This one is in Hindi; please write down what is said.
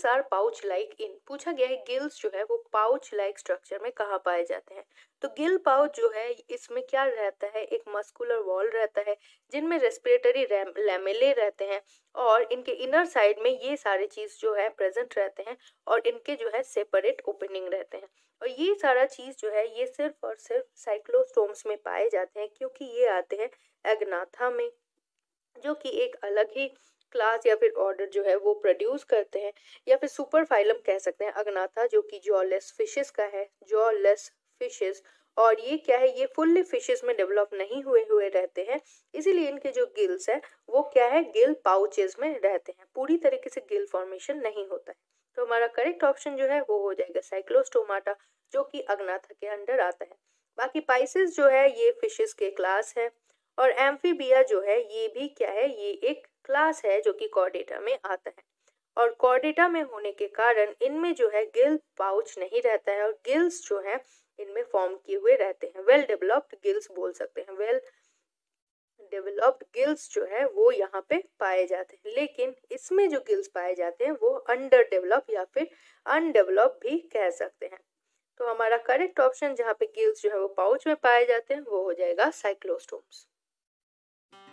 gills are pouch like in पूछा गया है गिल्स जो है वो पाउच लाइक स्ट्रक्चर में कहाँ पाए जाते हैं तो गिल पाउच जो है इसमें क्या रहता है एक मस्कुलर वॉल रहता है जिनमें रेस्पिरेटरी लैमेले रहते हैं और इनके इनर साइड में ये सारे चीज़ जो है प्रेजेंट रहते हैं और इनके जो है सेपरेट ओपनिंग रहते हैं और ये सारा चीज़ जो है ये सिर्फ और सिर्फ साइक्लोस्टोम्स में पाए जाते हैं क्योंकि ये आते हैं एग्नाथा में जो कि एक अलग ही क्लास या फिर ऑर्डर जो है वो प्रोड्यूस करते हैं या फिर सुपर फाइलम कह सकते हैं अगनाथा जो कि जॉलेस फिशेस का है जॉलेस फिशेस और ये क्या है ये फुल्ली फिशेस में डेवलप नहीं हुए हुए रहते हैं इसीलिए इनके जो गिल्स हैं वो क्या है गिल पाउचेस में रहते हैं पूरी तरीके से गिल फॉर्मेशन नहीं होता है तो हमारा करेक्ट ऑप्शन जो है वो हो जाएगा साइक्लोस्टोमाटा जो कि अग्नाथा के अंडर आता है बाकी पाइसिस जो है ये फिशेस के क्लास है और एम्फीबिया जो है ये भी क्या है ये एक क्लास है जो कि कॉर्डेटा में आता है और कॉर्डेटा में होने के कारण इनमें जो है गिल पाउच नहीं रहता है और गिल्स जो है इनमें फॉर्म किए हुए रहते हैं वेल डेवलप्ड गिल्स बोल सकते हैं वेल डेवलप्ड गिल्स जो है वो यहाँ पे पाए जाते हैं लेकिन इसमें जो गिल्स पाए जाते हैं वो अंडर डेवलप या फिर अनडेवलप भी कह सकते हैं तो हमारा करेक्ट ऑप्शन जहाँ पे गिल्स जो है वो पाउच में पाए जाते हैं वो हो जाएगा साइक्लोस्टोम्स